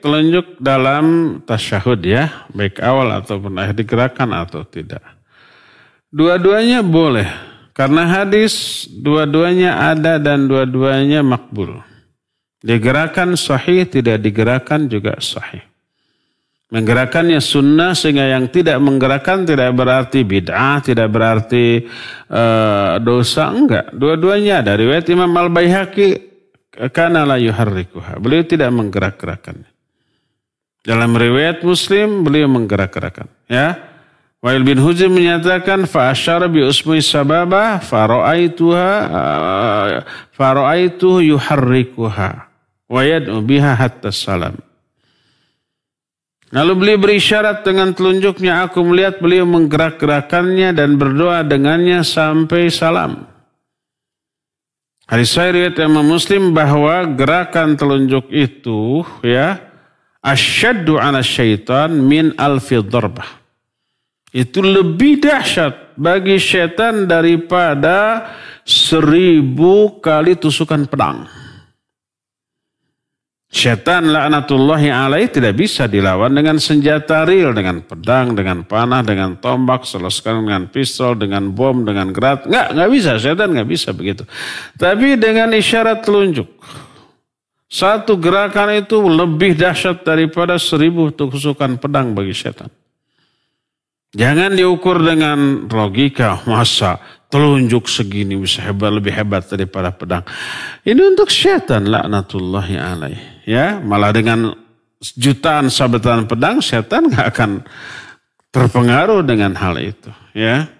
telunjuk dalam tasyahud ya, baik awal ataupun akhir digerakkan atau tidak. Dua-duanya boleh, karena hadis dua-duanya ada dan dua-duanya makbul. digerakan sahih, tidak digerakkan juga sahih. Menggerakannya sunnah sehingga yang tidak menggerakkan tidak berarti bid'ah, tidak berarti e, dosa, enggak. Dua-duanya dari Riwayat Imam al bayhaki kana la yuharrikuha. Beliau tidak menggerak-gerakannya. Dalam riwayat Muslim beliau menggerak-gerakan. Ya. Wail bin Hujim menyatakan Fa'ashar bi usmi sababa faro'ai fara'aituhu yuharrikuha wa yad'u biha hatta salam. Lalu beliau berisyarat dengan telunjuknya. Aku melihat beliau menggerak-gerakannya dan berdoa dengannya sampai salam. Hadis saya riwayat Imam Muslim bahwa gerakan telunjuk itu ya asyaddu ala syaitan min alfi darbah. Itu lebih dahsyat bagi syaitan daripada seribu kali tusukan pedang. Setan yang alaih tidak bisa dilawan dengan senjata real, dengan pedang, dengan panah, dengan tombak, seloskan dengan pistol, dengan bom, dengan gerat. Enggak, enggak bisa. syaitan enggak bisa begitu. Tapi dengan isyarat telunjuk. Satu gerakan itu lebih dahsyat daripada seribu tusukan pedang bagi setan. Jangan diukur dengan logika masa telunjuk segini bisa hebat lebih hebat daripada pedang. Ini untuk setan laknatullahi alaih. Ya, malah dengan jutaan sabetan pedang setan nggak akan terpengaruh dengan hal itu, ya.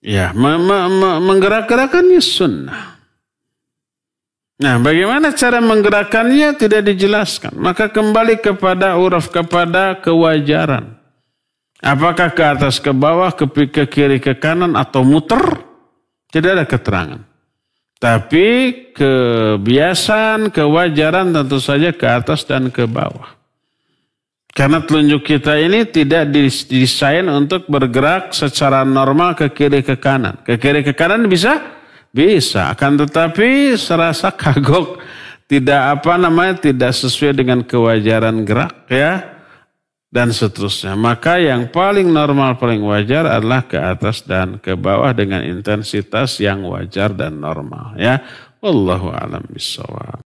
Ya, menggerak-gerakannya sunnah. Nah, bagaimana cara menggerakkannya tidak dijelaskan. Maka kembali kepada uraf, kepada kewajaran. Apakah ke atas, ke bawah, ke, kiri, ke kanan, atau muter? Tidak ada keterangan. Tapi kebiasaan, kewajaran tentu saja ke atas dan ke bawah. Karena telunjuk kita ini tidak didesain untuk bergerak secara normal ke kiri ke kanan. Ke kiri ke kanan bisa bisa, akan tetapi serasa kagok tidak apa namanya tidak sesuai dengan kewajaran gerak ya dan seterusnya. Maka yang paling normal paling wajar adalah ke atas dan ke bawah dengan intensitas yang wajar dan normal ya. Wallahu alam bisawab.